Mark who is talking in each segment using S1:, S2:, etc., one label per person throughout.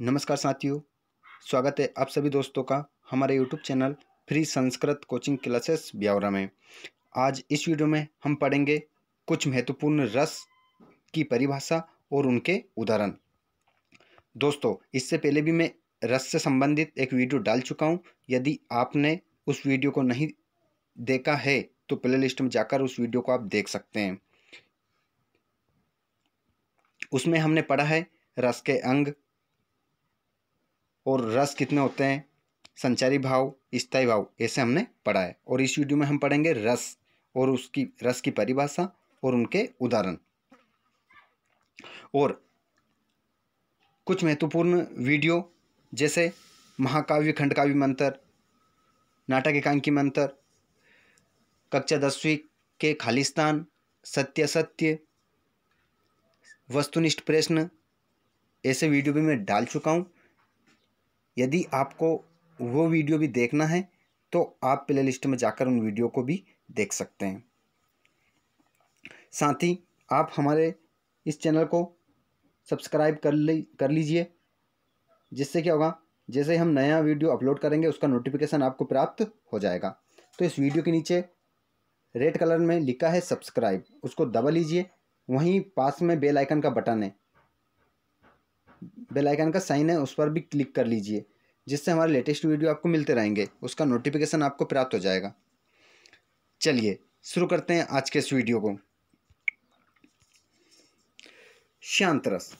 S1: नमस्कार साथियों स्वागत है आप सभी दोस्तों का हमारे YouTube channel free Sanskrit coaching classes Biaora में आज इस वीडियो में हम पढ़ेंगे कुछ महत्वपूर्ण रस की परिभाषा और उनके उदाहरण दोस्तों इससे पहले भी मैं रस से संबंधित एक वीडियो डाल चुका हूँ यदि आपने उस वीडियो को नहीं देखा है तो प्ले लिस्ट में जाकर उस वीडियो को आप देख सकते हैं उसमें हमने पढ़ा है रस के अंग और रस कितने होते हैं संचारी भाव स्थायी भाव ऐसे हमने पढ़ा है और इस वीडियो में हम पढ़ेंगे रस और उसकी रस की परिभाषा और उनके उदाहरण और कुछ महत्वपूर्ण वीडियो जैसे महाकाव्य खंडकाव्य मंत्र नाटक एकांकी मंत्र कक्षा दसवीं के खालिस्तान सत्य सत्य वस्तुनिष्ठ प्रश्न ऐसे वीडियो भी मैं डाल चुका हूँ यदि आपको वो वीडियो भी देखना है तो आप प्ले लिस्ट में जाकर उन वीडियो को भी देख सकते हैं साथ ही आप हमारे इस चैनल को सब्सक्राइब कर ली कर लीजिए जिससे क्या होगा जैसे हम नया वीडियो अपलोड करेंगे उसका नोटिफिकेशन आपको प्राप्त हो जाएगा तो इस वीडियो के नीचे रेड कलर में लिखा है सब्सक्राइब उसको दबा लीजिए वहीं पास में बेल आइकन का बटन है बेल आइकन का साइन है उस पर भी क्लिक कर लीजिए जिससे हमारे लेटेस्ट वीडियो आपको मिलते रहेंगे उसका नोटिफिकेशन आपको प्राप्त हो जाएगा चलिए शुरू करते हैं आज के इस वीडियो को श्यांतरस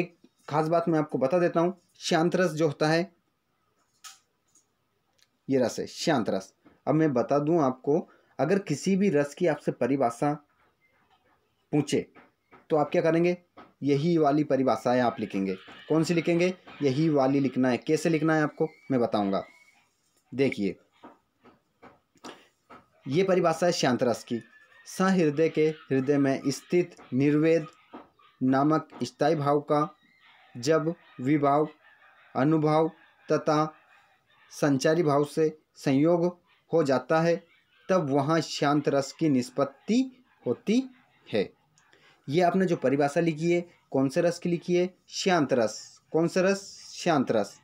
S1: एक खास बात मैं आपको बता देता हूँ शांतरस जो होता है ये रस है श्यांतरस अब मैं बता दूं आपको अगर किसी भी रस की आपसे परिभाषा पूछे तो आप क्या करेंगे यही वाली परिभाषाएं आप लिखेंगे कौन सी लिखेंगे यही वाली लिखना है कैसे लिखना है आपको मैं बताऊंगा देखिए ये परिभाषा है श्यांतरस की सहृदय के हृदय में स्थित निर्वेद नामक स्थायी भाव का जब विभाव अनुभाव तथा संचारी भाव से संयोग हो जाता है तब वहाँ शांत रस की निष्पत्ति होती है ये आपने जो परिभाषा लिखी है कौन से रस की लिखी है शांत रस कौन सा रस शांत रस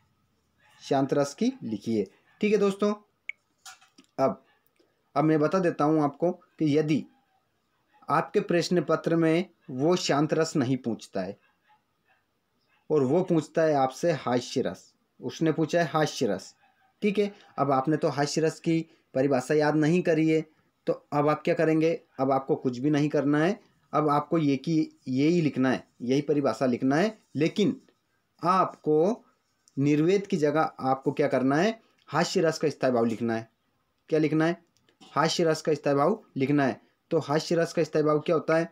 S1: शांत रस की लिखी है ठीक है दोस्तों अब अब मैं बता देता हूँ आपको कि यदि आपके प्रश्न पत्र में वो शांत रस नहीं पूछता है और वो पूछता है आपसे हास्य रस उसने पूछा है हास्य रस ठीक है अब आपने तो हास्य रस की परिभाषा याद नहीं करी है तो अब आप क्या करेंगे अब आपको कुछ भी नहीं करना है अब आपको ये की यही लिखना है यही परिभाषा लिखना है लेकिन आपको निर्वेद की जगह आपको क्या करना है हास्य रस का स्थायी भाव लिखना है क्या लिखना है हास्य रस का स्थायी भाव लिखना है तो हास्य रस का स्थायी भाव क्या होता है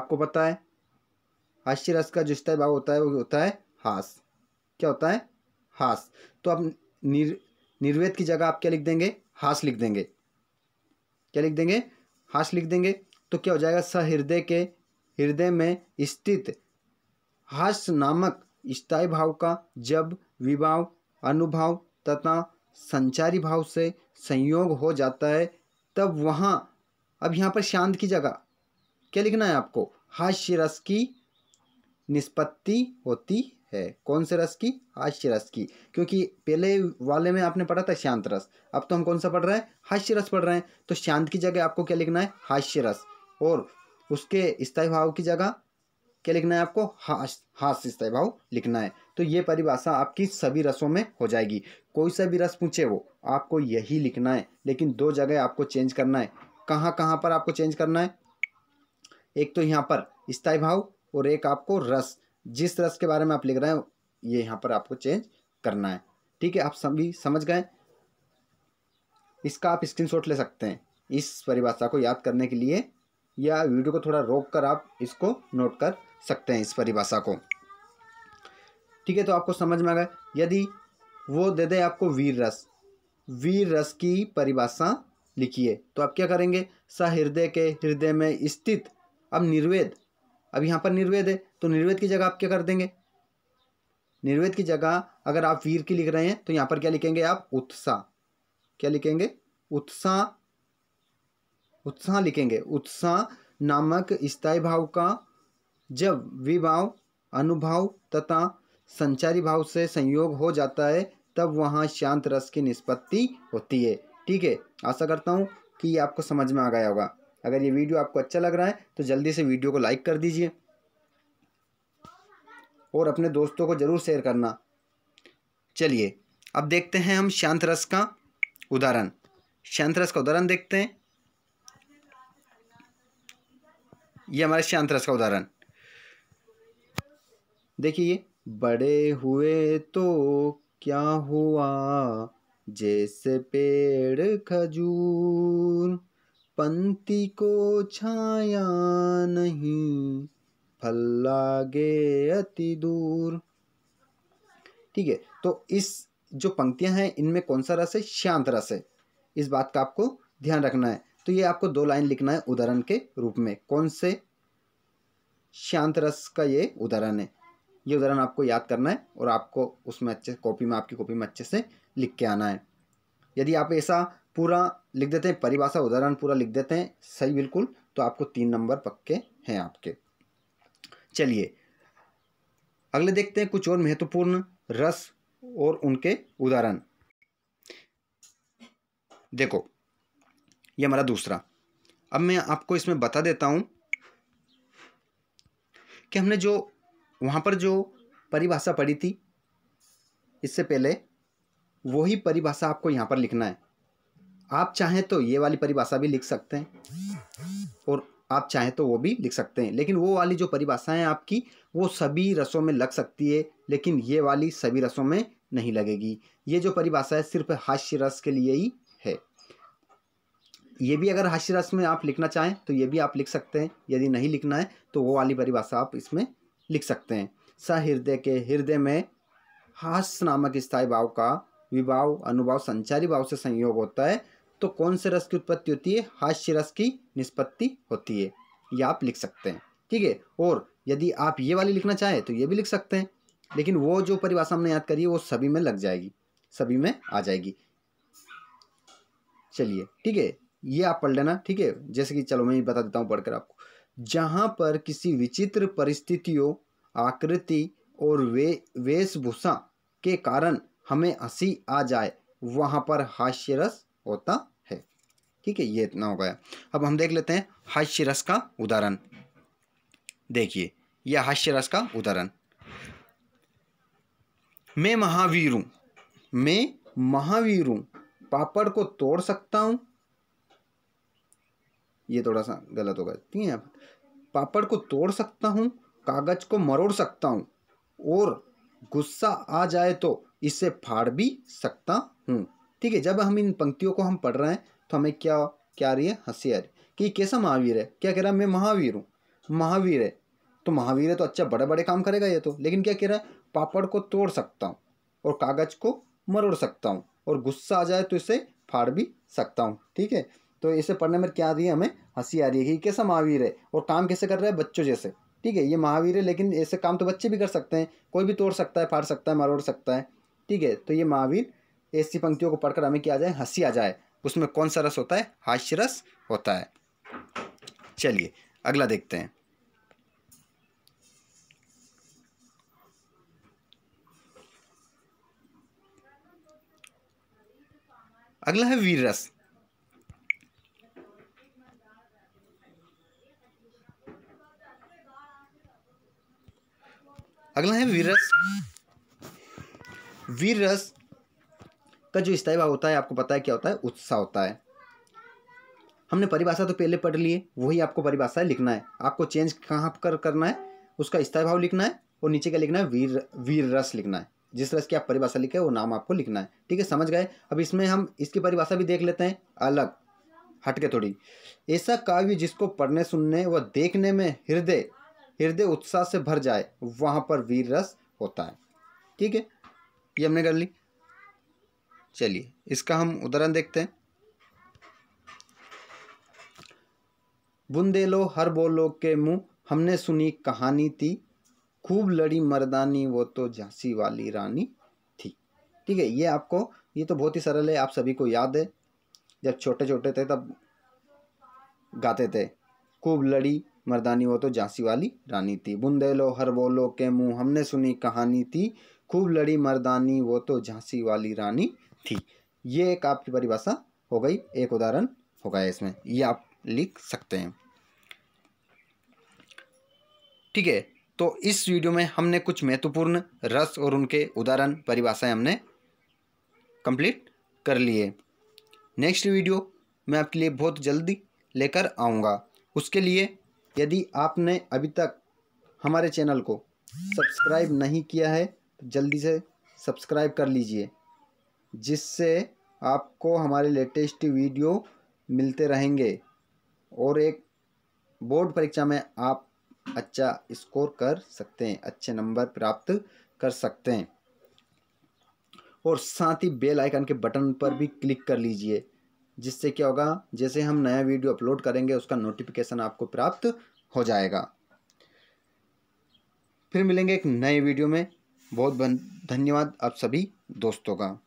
S1: आपको पता है हास्य रस का जो स्थायी भाव होता है वो होता है हास क्या होता है हास तो आप निर निर्वेद की जगह आप क्या लिख देंगे हास लिख देंगे क्या लिख देंगे हास लिख देंगे तो क्या हो जाएगा सहृदय के हृदय में स्थित हास्य नामक स्थायी भाव का जब विभाव अनुभाव तथा संचारी भाव से संयोग हो जाता है तब वहाँ अब यहाँ पर शांत की जगह क्या लिखना है आपको हास्य रस की निष्पत्ति होती है कौन से रस की हास्य रस की क्योंकि पहले वाले में आपने पढ़ा था शांत रस अब तो हम कौन सा पढ़ रहे हैं हास्य रस पढ़ रहे हैं तो शांत की जगह आपको क्या लिखना है हास्य रस और उसके स्थायी भाव की जगह क्या लिखना है आपको हास हास स्थायी भाव लिखना है तो ये परिभाषा आपकी सभी रसों में हो जाएगी कोई सा भी रस पूछे वो आपको यही लिखना है लेकिन दो जगह आपको चेंज करना है कहाँ कहाँ पर आपको चेंज करना है एक तो यहाँ पर स्थायी भाव और एक आपको रस जिस रस के बारे में आप लिख रहे हैं ये यहाँ पर आपको चेंज करना है ठीक है आप सभी समझ गए इसका आप स्क्रीनशॉट ले सकते हैं इस परिभाषा को याद करने के लिए या वीडियो को थोड़ा रोक कर आप इसको नोट कर सकते हैं इस परिभाषा को ठीक है तो आपको समझ में आ गया यदि वो दे दे आपको वीर रस वीर रस की परिभाषा लिखिए तो आप क्या करेंगे सहृदय के हृदय में स्थित अब निर्वेद अब यहाँ पर निर्वेद है तो निर्वेद की जगह आप क्या कर देंगे निर्वेद की जगह अगर आप वीर की लिख रहे हैं तो यहाँ पर क्या लिखेंगे आप उत्साह क्या लिखेंगे उत्साह उत्साह लिखेंगे उत्साह नामक स्थायी भाव का जब विभाव अनुभाव तथा संचारी भाव से संयोग हो जाता है तब वहाँ शांत रस की निष्पत्ति होती है ठीक है आशा करता हूँ कि ये आपको समझ में आ गया होगा अगर ये वीडियो आपको अच्छा लग रहा है तो जल्दी से वीडियो को लाइक कर दीजिए और अपने दोस्तों को ज़रूर शेयर करना चलिए अब देखते हैं हम शांत रस का उदाहरण शांत रस का उदाहरण देखते हैं ये हमारे शांत रस का उदाहरण देखिए बड़े हुए तो क्या हुआ जैसे पेड़ खजूर पंक्ति को छाया नहीं फल लागे अति दूर ठीक है तो इस जो पंक्तियां हैं इनमें कौन सा रस है शांत रस है इस बात का आपको ध्यान रखना है तो ये आपको दो लाइन लिखना है उदाहरण के रूप में कौन से शांत रस का ये उदाहरण है ये उदाहरण आपको याद करना है और आपको उसमें अच्छे कॉपी में आपकी कॉपी में अच्छे से लिख के आना है यदि आप ऐसा पूरा लिख देते हैं परिभाषा उदाहरण पूरा लिख देते हैं सही बिल्कुल तो आपको तीन नंबर पक्के हैं आपके चलिए अगले देखते हैं कुछ और महत्वपूर्ण रस और उनके उदाहरण देखो ये हमारा दूसरा अब मैं आपको इसमें बता देता हूँ कि हमने जो वहाँ पर जो परिभाषा पढ़ी थी इससे पहले वही परिभाषा आपको यहाँ पर लिखना है आप चाहें तो ये वाली परिभाषा भी लिख सकते हैं और आप चाहें तो वो भी लिख सकते हैं लेकिन वो वाली जो परिभाषाएं आपकी वो सभी रसों में लग सकती है लेकिन ये वाली सभी रसों में नहीं लगेगी ये जो परिभाषा है सिर्फ हास्य रस के लिए ही ये भी अगर हास्य रस में आप लिखना चाहें तो ये भी आप लिख सकते हैं यदि नहीं लिखना है तो वो वाली परिभाषा आप इसमें लिख सकते हैं सहृदय के हृदय में हास्य नामक स्थायी भाव का विभाव अनुभाव संचारी भाव से संयोग होता है तो कौन से रस की उत्पत्ति होती है हास्य रस की निष्पत्ति होती है ये आप लिख सकते हैं ठीक है और यदि आप ये वाली लिखना चाहें तो ये भी लिख सकते हैं लेकिन वो जो परिभाषा हमने याद करी है वो सभी में लग जाएगी सभी में आ जाएगी चलिए ठीक है ये आप पढ़ लेना ठीक है जैसे कि चलो मैं बता देता हूँ पढ़कर आपको जहाँ पर किसी विचित्र परिस्थितियों आकृति और वे वेशभूषा के कारण हमें हंसी आ जाए वहाँ पर हास्यरस होता है ठीक है ये इतना हो गया अब हम देख लेते हैं हास्यरस का उदाहरण देखिए यह हास्यरस का उदाहरण मैं महावीर हूँ मैं महावीर हूँ पापड़ को तोड़ सकता हूँ ये थोड़ा सा गलत होगा ठीक है पापड़ को तोड़ सकता हूँ कागज को मरोड़ सकता हूँ और गुस्सा आ जाए तो इसे फाड़ भी सकता हूँ ठीक है जब हम इन पंक्तियों को हम पढ़ रहे हैं तो हमें क्या क्या आ रही है हंसी आ रही कि कैसा महावीर है क्या कह रहा है मैं महावीर हूँ महावीर है तो महावीर है तो अच्छा बड़े बड़े काम करेगा ये तो लेकिन क्या कह रहा है पापड़ को तोड़ सकता हूँ और कागज़ को मरोड़ सकता हूँ और गुस्सा आ जाए तो इसे फाड़ भी सकता हूँ ठीक है तो इसे पढ़ने में क्या आ रही है हमें हंसी आ रही है कि कैसा महावीर है और काम कैसे कर रहा है बच्चों जैसे ठीक है ये महावीर है लेकिन ऐसे काम तो बच्चे भी कर सकते हैं कोई भी तोड़ सकता है फाड़ सकता है मरोड़ सकता है ठीक है तो ये महावीर ऐसी पंक्तियों को पढ़कर हमें क्या आ जाए हंसी आ जाए उसमें कौन सा रस होता है हास्य रस होता है चलिए अगला देखते हैं अगला है वीर रस अगला है वीरस वीरस का जो स्थायी भाव होता है आपको पता है क्या होता है उत्साह होता है हमने परिभाषा तो पहले पढ़ लिए वही आपको परिभाषा लिखना है आपको चेंज कहाँ कर करना है उसका स्थायी भाव लिखना है और नीचे क्या लिखना है वीर वीर रस लिखना है जिस रस की आप परिभाषा लिखे वो नाम आपको लिखना है ठीक है समझ गए अब इसमें हम इसकी परिभाषा भी देख लेते हैं अलग हटके थोड़ी ऐसा काव्य जिसको पढ़ने सुनने व देखने में हृदय हृदय उत्साह से भर जाए वहाँ पर वीर रस होता है ठीक है ये हमने कर ली चलिए इसका हम उदाहरण देखते हैं बुंदेलो हर बोलो के मुंह हमने सुनी कहानी थी खूब लड़ी मर्दानी वो तो झांसी वाली रानी थी ठीक है ये आपको ये तो बहुत ही सरल है आप सभी को याद है जब छोटे छोटे थे तब गाते थे खूब लड़ी मर्दानी वो तो झांसी वाली रानी थी बुंदेलो हर बोलो के मुँह हमने सुनी कहानी थी खूब लड़ी मर्दानी वो तो झांसी वाली रानी थी ये एक आपकी परिभाषा हो गई एक उदाहरण हो गया इसमें ये आप लिख सकते हैं ठीक है तो इस वीडियो में हमने कुछ महत्वपूर्ण रस और उनके उदाहरण परिभाषाएं हमने कंप्लीट कर लिए नेक्स्ट वीडियो मैं आपके लिए बहुत जल्दी लेकर आऊँगा उसके लिए यदि आपने अभी तक हमारे चैनल को सब्सक्राइब नहीं किया है तो जल्दी से सब्सक्राइब कर लीजिए जिससे आपको हमारे लेटेस्ट वीडियो मिलते रहेंगे और एक बोर्ड परीक्षा में आप अच्छा स्कोर कर सकते हैं अच्छे नंबर प्राप्त कर सकते हैं और साथ ही बेल आइकन के बटन पर भी क्लिक कर लीजिए जिससे क्या होगा जैसे हम नया वीडियो अपलोड करेंगे उसका नोटिफिकेशन आपको प्राप्त हो जाएगा फिर मिलेंगे एक नए वीडियो में बहुत धन्यवाद आप सभी दोस्तों का